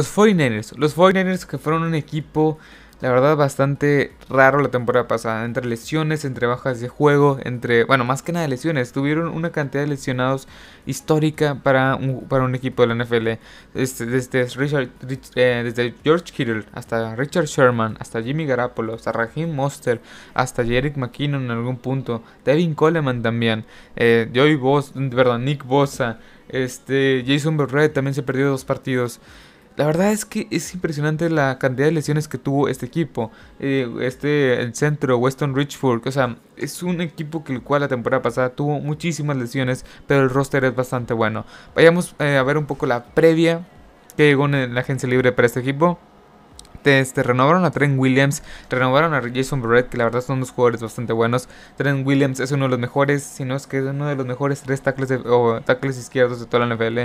Los 49ers. Los 49 que fueron un equipo, la verdad, bastante raro la temporada pasada. Entre lesiones, entre bajas de juego, entre... Bueno, más que nada lesiones. Tuvieron una cantidad de lesionados histórica para un, para un equipo de la NFL. Este, desde, eh, desde, George Kittle hasta Richard Sherman, hasta Jimmy Garapolo, hasta Raheem Monster, hasta Jerick McKinnon en algún punto. Devin Coleman también. Eh, Joey Bosa, Nick Bosa. Este, Jason Berrett también se perdió dos partidos. La verdad es que es impresionante la cantidad de lesiones que tuvo este equipo. Eh, este, el centro, Weston Richford. O sea, es un equipo que el cual la temporada pasada tuvo muchísimas lesiones, pero el roster es bastante bueno. Vayamos eh, a ver un poco la previa que llegó en la agencia libre para este equipo. Este, renovaron a Trent Williams, renovaron a Jason Barrett, que la verdad son dos jugadores bastante buenos. Trent Williams es uno de los mejores, si no es que es uno de los mejores tres tackles, o tackles izquierdos de toda la NFL.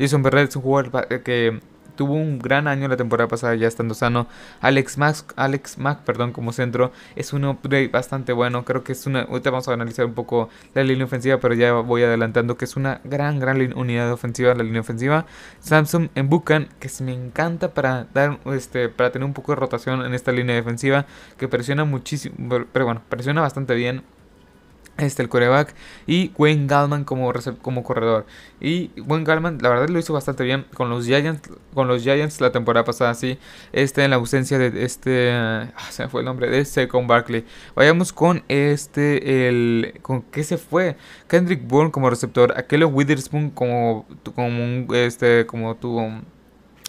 Jason Barrett es un jugador eh, que tuvo un gran año la temporada pasada ya estando sano. Alex Mack, Alex Mack perdón, como centro es un upgrade bastante bueno. Creo que es una... Ahorita vamos a analizar un poco la línea ofensiva, pero ya voy adelantando que es una gran, gran unidad ofensiva la línea ofensiva. Samsung en Bucan, que me encanta para dar este para tener un poco de rotación en esta línea defensiva, que presiona muchísimo, pero bueno, presiona bastante bien este, el coreback, y Wayne Gallman como, como corredor. Y Wayne Gallman, la verdad, lo hizo bastante bien con los Giants, con los Giants la temporada pasada, sí. Este, en la ausencia de este, Ah, se me fue el nombre, de Second Barkley. Vayamos con este, el, ¿con qué se fue? Kendrick Bourne como receptor, Aquello Witherspoon como, como este, como tu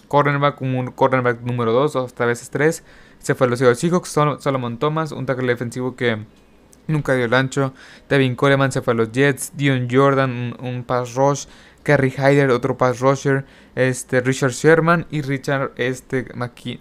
cornerback, como un cornerback número 2 o hasta veces 3. Se fue a los Seahawks, Solomon Thomas, un tackle defensivo que nunca dio el ancho. Devin Coleman se fue a los Jets. Dion Jordan, un, un pass Carrie Hyder, otro pass rusher, este, Richard Sherman y Richard este,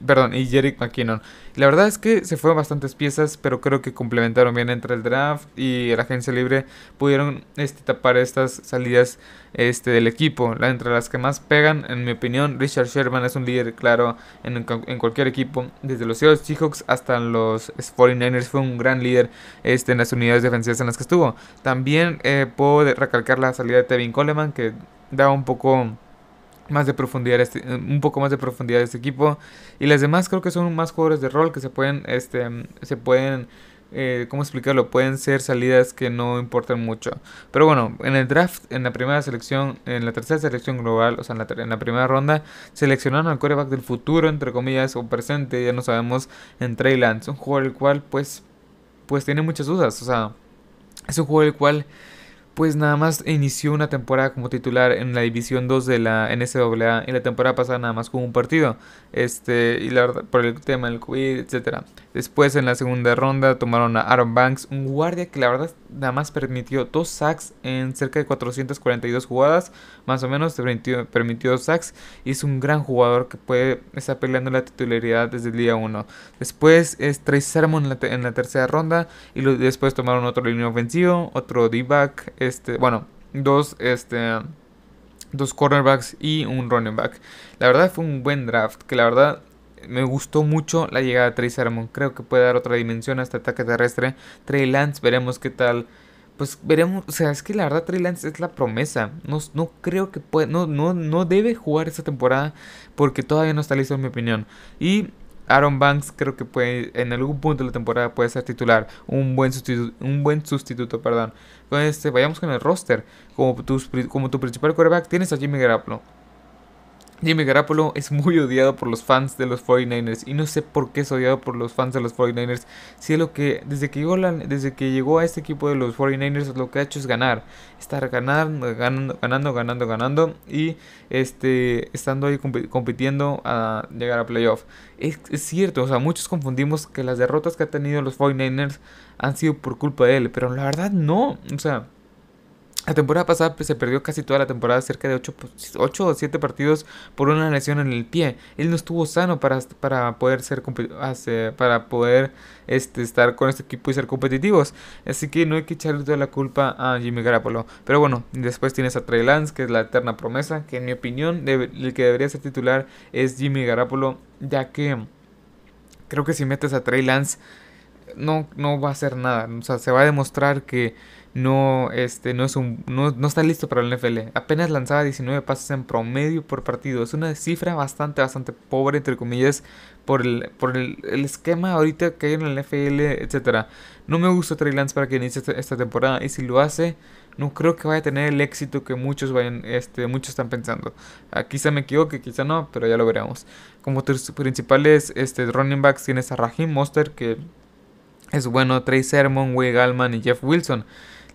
perdón, y Jerick McKinnon. La verdad es que se fueron bastantes piezas, pero creo que complementaron bien entre el draft y la agencia libre. Pudieron este, tapar estas salidas este, del equipo. La, entre las que más pegan, en mi opinión, Richard Sherman es un líder claro en, cualquier equipo. Desde los Seahawks hasta los 49ers fue un gran líder este, en las unidades defensivas en las que estuvo. También eh, puedo recalcar la salida de Tevin Coleman, que Da un poco más de profundidad este, un poco más de profundidad a este equipo y las demás creo que son más jugadores de rol que se pueden este se pueden eh, cómo explicarlo pueden ser salidas que no importan mucho pero bueno en el draft en la primera selección en la tercera selección global o sea en la, primera ronda seleccionaron al coreback del futuro entre comillas o presente ya no sabemos en Trey Lance un jugador el cual pues pues tiene muchas dudas o sea es un jugador el cual pues nada más inició una temporada como titular en la División 2 de la NCAA y la temporada pasada nada más con un partido, este, y la verdad, por el tema del COVID, etc. Después en la segunda ronda tomaron a Aaron Banks, un guardia que la verdad nada más permitió dos sacks en cerca de 442 jugadas, más o menos permitió, permitió dos sacks, y es un gran jugador que puede estar peleando la titularidad desde el día 1. Después es Trey Sermon en la, tercera ronda, y después tomaron otro línea ofensivo, otro D-back, este, bueno, dos, este, dos cornerbacks y un running back. La verdad fue un buen draft, que la verdad me gustó mucho la llegada de Trey Sermon. Creo que puede dar otra dimensión a este ataque terrestre. Trey Lance, veremos qué tal. Pues veremos, o sea, es que la verdad Trey Lance es la promesa. No, no creo que puede, no, no, no debe jugar esta temporada porque todavía no está listo en mi opinión. Y Aaron Banks creo que puede, en algún punto de la temporada puede ser titular, un buen sustituto, un buen sustituto perdón. vayamos con el roster. Como tu, como tu principal quarterback tienes a Jimmy Garoppolo. Jimmy Garapolo es muy odiado por los fans de los 49ers y no sé por qué es odiado por los fans de los 49ers. Si es lo que desde que llegó, desde que llegó a este equipo de los 49ers lo que ha hecho es ganar, estar ganando, ganando, ganando, ganando, ganando y este estando ahí compitiendo a llegar a playoff. Es, es cierto, o sea, muchos confundimos que las derrotas que ha tenido los 49ers han sido por culpa de él, pero la verdad no, o sea, la temporada pasada pues, se perdió casi toda la temporada, cerca de 8, o 7 partidos por una lesión en el pie. Él no estuvo sano para, para poder ser para poder este, estar con este equipo y ser competitivos. Así que no hay que echarle toda la culpa a Jimmy Garapolo. Pero bueno, después tienes a Trey Lance, que es la eterna promesa, que en mi opinión el que debería ser titular es Jimmy Garapolo, ya que creo que si metes a Trey Lance no, no va a hacer nada. O sea, se va a demostrar que no, este, no, es un, no, está listo para el NFL. Apenas lanzaba 19 pases en promedio por partido. Es una cifra bastante, bastante pobre, entre comillas, por el, por el, esquema ahorita que hay en el NFL, etc. No me gusta Trey Lance para que inicie esta, temporada. Y si lo hace, no creo que vaya a tener el éxito que muchos, vayan, este, muchos están pensando. Ah, quizá me equivoque, quizá no, pero ya lo veremos. Como tus principales este, running backs tienes a Rahim Monster, que es bueno Trey Sermon, Will Gallman y Jeff Wilson.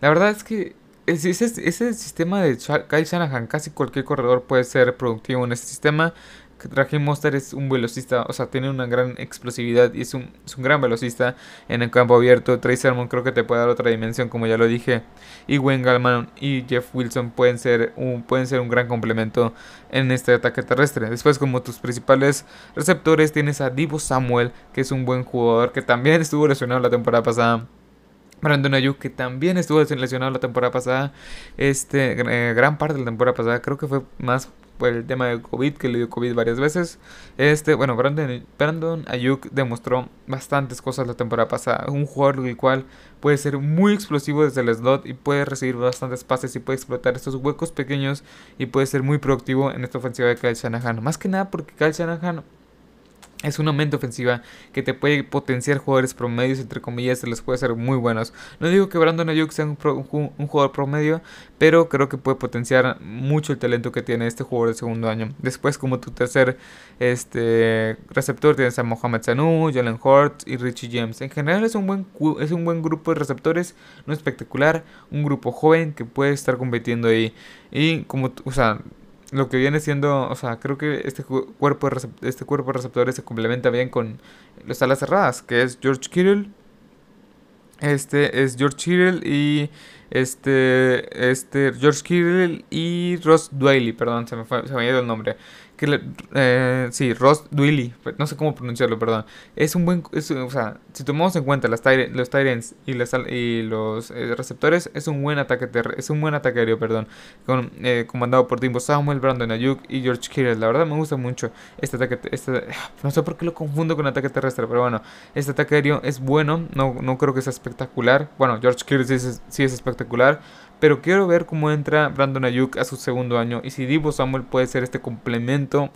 La verdad es que ese, ese sistema de Kyle Shanahan, casi cualquier corredor puede ser productivo en ese sistema que traje es un velocista, o sea, tiene una gran explosividad y es un, gran velocista en el campo abierto. Trey Sermon creo que te puede dar otra dimensión, como ya lo dije. Y Wayne Gallman y Jeff Wilson pueden ser un, pueden ser un gran complemento en este ataque terrestre. Después, como tus principales receptores, tienes a Divo Samuel, que es un buen jugador que también estuvo lesionado la temporada pasada. Brandon Ayuk, que también estuvo lesionado la temporada pasada, este, eh, gran parte de la temporada pasada, creo que fue más por el tema de COVID, que le dio COVID varias veces. Este, bueno, Brandon, Brandon Ayuk demostró bastantes cosas la temporada pasada. Un jugador el cual puede ser muy explosivo desde el slot y puede recibir bastantes pases y puede explotar estos huecos pequeños y puede ser muy productivo en esta ofensiva de Kyle Shanahan. Más que nada porque Kyle Shanahan es una mente ofensiva que te puede potenciar jugadores promedios, entre comillas, se les puede hacer muy buenos. No digo que Brandon Ayuk sea un, jugador promedio, pero creo que puede potenciar mucho el talento que tiene este jugador de segundo año. Después, como tu tercer este, receptor, tienes a Mohamed Sanu, Jalen Hort y Richie James. En general es un, buen, es un buen grupo de receptores, no espectacular, un grupo joven que puede estar compitiendo ahí. Y como, o sea, lo que viene siendo, o sea, creo que este cuerpo de, este cuerpo receptores se complementa bien con las alas cerradas, que es George Kittle. Este es George Kittle y este este George Kittle y Ross Dwelly, perdón, se me se me ha ido el nombre que eh, sí, Ross Dwilly, no sé cómo pronunciarlo, perdón. Es un buen, es, o sea, si tomamos en cuenta los Tyrants y, y los eh, receptores, es un buen ataque es un buen aéreo, perdón, con, eh, comandado por Timbo Samuel, Brandon Ayuk y George Kittle. La verdad me gusta mucho este ataque, este, no sé por qué lo confundo con ataque terrestre, pero bueno, este ataque aéreo es bueno, no, no creo que sea espectacular. Bueno, George Kittle sí, sí es espectacular, pero quiero ver cómo entra Brandon Ayuk a su segundo año y si Divo Samuel puede ser este complemento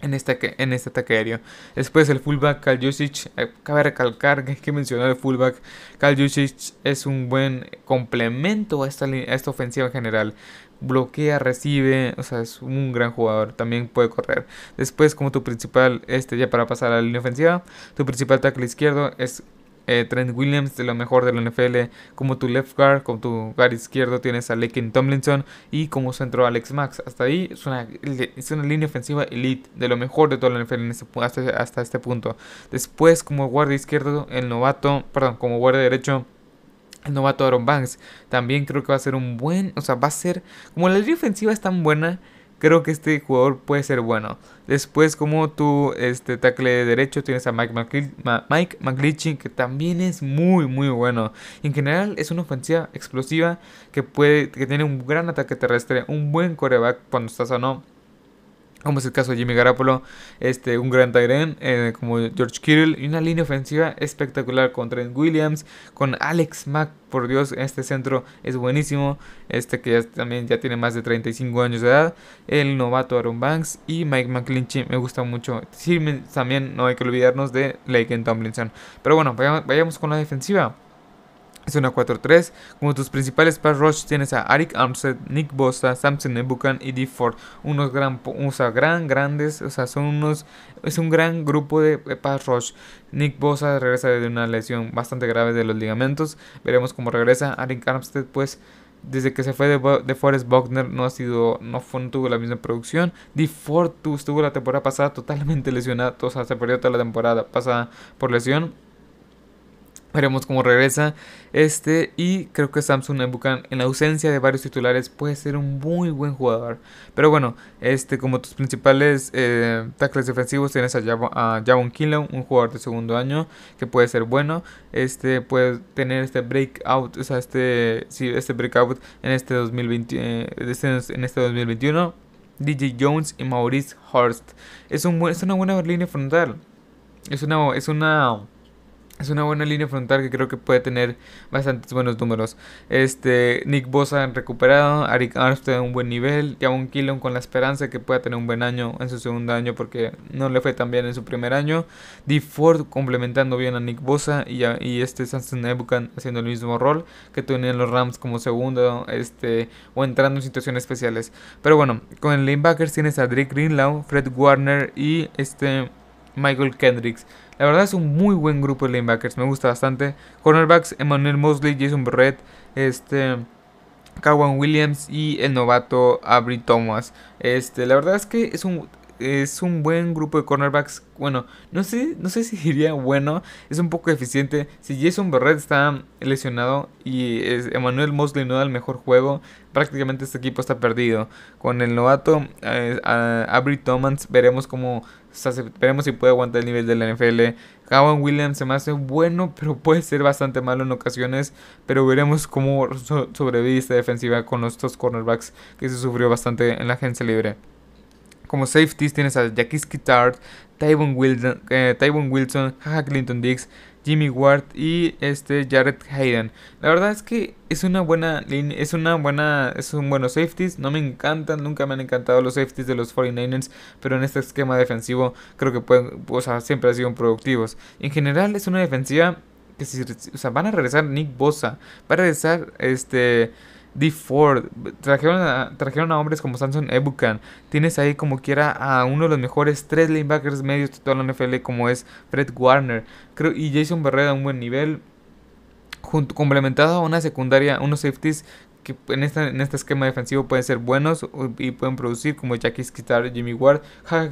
en este, en este ataque aéreo. Después el fullback Kaljusic. Acaba eh, cabe recalcar que hay que mencionar el fullback Kaljusic es un buen complemento a esta, a esta ofensiva en general. Bloquea, recibe, o sea, es un gran jugador, también puede correr. Después como tu principal, este ya para pasar a la línea ofensiva, tu principal tackle izquierdo es eh, Trent Williams, de lo mejor de la NFL, como tu left guard, como tu guard izquierdo tienes a Lakin Tomlinson y como centro Alex Max. Hasta ahí es una, es una línea ofensiva elite, de lo mejor de toda la NFL hasta, hasta, este punto. Después, como guardia izquierdo, el novato, perdón, como guardia derecho. El novato Aaron Banks. También creo que va a ser un buen. O sea, va a ser. Como la línea ofensiva es tan buena creo que este jugador puede ser bueno. Después, como tu este, tackle de derecho, tienes a Mike, McGlitchy, Mike que también es muy, muy bueno. en general, es una ofensiva explosiva que, puede, que tiene un gran ataque terrestre, un buen coreback cuando estás o no como es el caso de Jimmy Garapolo, este, un gran Tyren eh, como George Kittle y una línea ofensiva espectacular contra Trent Williams, con Alex Mack, por Dios, este centro es buenísimo, este que ya, también ya tiene más de 35 años de edad, el novato Aaron Banks y Mike McClinchy, me gusta mucho, sí, también no hay que olvidarnos de Laken Tomlinson, pero bueno, vayamos con la defensiva. Es una 4-3. Como tus principales pass rush tienes a Arik Armstead, Nick Bosa, Samson Nebukan y D. Ford. Unos gran, o gran, grandes, o sea, son unos, es un gran grupo de pass rush. Nick Bosa regresa de una lesión bastante grave de los ligamentos. Veremos cómo regresa. Arik Armstead, pues, desde que se fue de, Forest Forrest Buckner no ha sido, no, fue, tuvo la misma producción. D. Ford estuvo la temporada pasada totalmente lesionado, o sea, se perdió toda la temporada pasada por lesión. Veremos cómo regresa este y creo que Samsung en la ausencia de varios titulares puede ser un muy buen jugador. Pero bueno, este como tus principales eh, tackles defensivos tienes a, a Javon Killam un jugador de segundo año que puede ser bueno. Este puede tener este breakout, o sea, este si este breakout en este 2020 eh, este, en este 2021. DJ Jones y Maurice Horst. Es un es una buena línea frontal. Es una es una es una buena línea frontal que creo que puede tener bastantes buenos números. Este, Nick Bosa han recuperado, Arik Armstead en un buen nivel, un Killon con la esperanza de que pueda tener un buen año en su segundo año porque no le fue tan bien en su primer año. Dee Ford complementando bien a Nick Bosa y, este Samson Ebukan haciendo el mismo rol que tenían los Rams como segundo este, o entrando en situaciones especiales. Pero bueno, con el linebackers tienes a Drake Greenlaw, Fred Warner y este Michael Kendricks la verdad es un muy buen grupo de linebackers, me gusta bastante. Cornerbacks, Emmanuel Mosley, Jason Barrett, este... Kawan Williams y el novato Avery Thomas. Este, la verdad es que es un es un buen grupo de cornerbacks. Bueno, no sé, no sé si diría bueno, es un poco eficiente. Si Jason Berrett está lesionado y Emmanuel Mosley no da el mejor juego, prácticamente este equipo está perdido. Con el novato eh, a Thomas veremos cómo veremos si puede aguantar el nivel de la NFL. Howard Williams se me hace bueno, pero puede ser bastante malo en ocasiones. Pero veremos cómo sobrevive esta defensiva con estos cornerbacks que se sufrió bastante en la agencia libre. Como safeties tienes a Jackie Skittard, Tyvon eh, Wilson, eh, Clinton Dix, Jimmy Ward y este Jared Hayden. La verdad es que es una buena línea, es una buena, es un buenos safeties. No me encantan, nunca me han encantado los safeties de los 49ers, pero en este esquema defensivo creo que pueden, siempre han sido productivos. En general es una defensiva que si, van a regresar Nick Bosa, va a regresar este D. Ford, trajeron a, trajeron a hombres como Samson Ebukan. Tienes ahí como quiera a uno de los mejores tres linebackers medios de toda la NFL como es Fred Warner. Creo, y Jason Barrera a un buen nivel. complementado a una secundaria, unos safeties que en, esta, en este esquema defensivo pueden ser buenos y pueden producir, como Jackie Skitar, Jimmy Ward,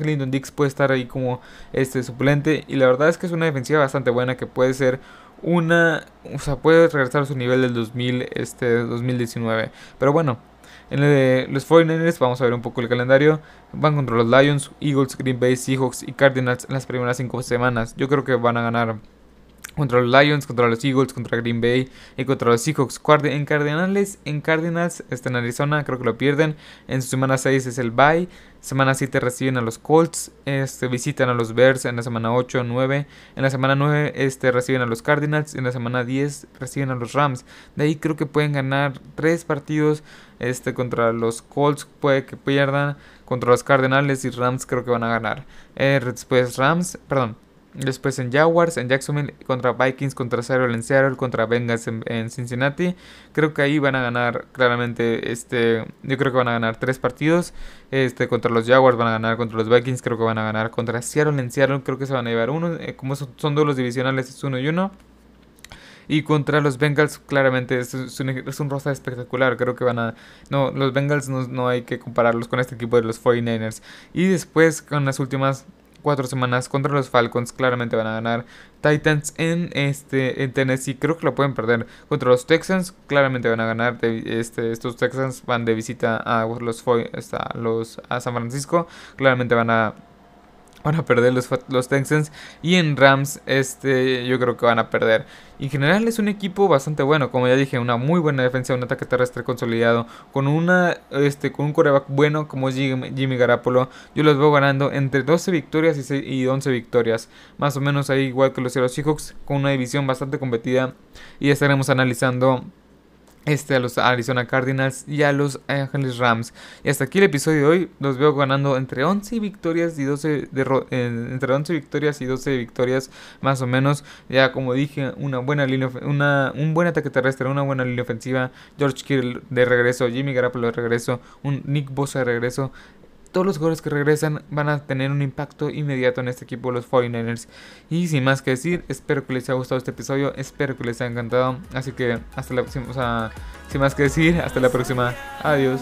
Clinton Dix puede estar ahí como este suplente. Y la verdad es que es una defensiva bastante buena que puede ser una, o sea, puede regresar a su nivel del 2000, este, 2019. Pero bueno, en el de los foreigners vamos a ver un poco el calendario. Van contra los Lions, Eagles, Green Bay, Seahawks y Cardinals en las primeras cinco semanas. Yo creo que van a ganar contra los Lions, contra los Eagles, contra Green Bay y contra los Seahawks. En Cardinals, en este, Cardinals en Arizona, creo que lo pierden. En semana 6 es el Bay. Semana 7 reciben a los Colts, este, visitan a los Bears en la semana 8, 9. En la semana 9 este, reciben a los Cardinals, en la semana 10 reciben a los Rams. De ahí creo que pueden ganar 3 partidos este, contra los Colts, puede que pierdan. Contra los Cardinals y Rams creo que van a ganar. Eh, después Rams, perdón, Después en Jaguars, en Jacksonville contra Vikings, contra Seattle en Seattle, contra Bengals en, Cincinnati. Creo que ahí van a ganar claramente, este, yo creo que van a ganar tres partidos. Este, contra los Jaguars van a ganar, contra los Vikings creo que van a ganar, contra Seattle en Seattle creo que se van a llevar uno. Eh, como son, dos duelos divisionales es uno y uno. Y contra los Bengals, claramente es, un, rosa espectacular. Creo que van a. No, los Bengals no, hay que compararlos con este equipo de los 49ers. Y después, con las últimas cuatro semanas contra los Falcons. Claramente van a ganar. Titans en, este, en Tennessee. Creo que lo pueden perder. Contra los Texans. Claramente van a ganar. Este, estos Texans van de visita a los, los a San Francisco. Claramente van a van a perder los, los Texans. Y en Rams, este, yo creo que van a perder. En general es un equipo bastante bueno, como ya dije, una muy buena defensa, un ataque terrestre consolidado, con una este, con un coreback bueno como Jimmy, Garapolo. Yo los veo ganando entre 12 victorias y, 11 victorias. Más o menos ahí igual que los Seahawks, con una división bastante competida. Y estaremos analizando este, a los Arizona Cardinals y a los Angeles Rams. Y hasta aquí el episodio de hoy. Los veo ganando entre 11 victorias y 12 entre victorias y 12 victorias más o menos. Ya como dije, una buena línea una, un buen ataque terrestre, una buena línea ofensiva, George Kittle de regreso, Jimmy Garoppolo de regreso, un Nick Bosa de regreso todos los jugadores que regresan van a tener un impacto inmediato en este equipo de los 49ers. Y sin más que decir, espero que les haya gustado este episodio, espero que les haya encantado. Así que hasta la próxima, sin más que decir, hasta la próxima. Adiós.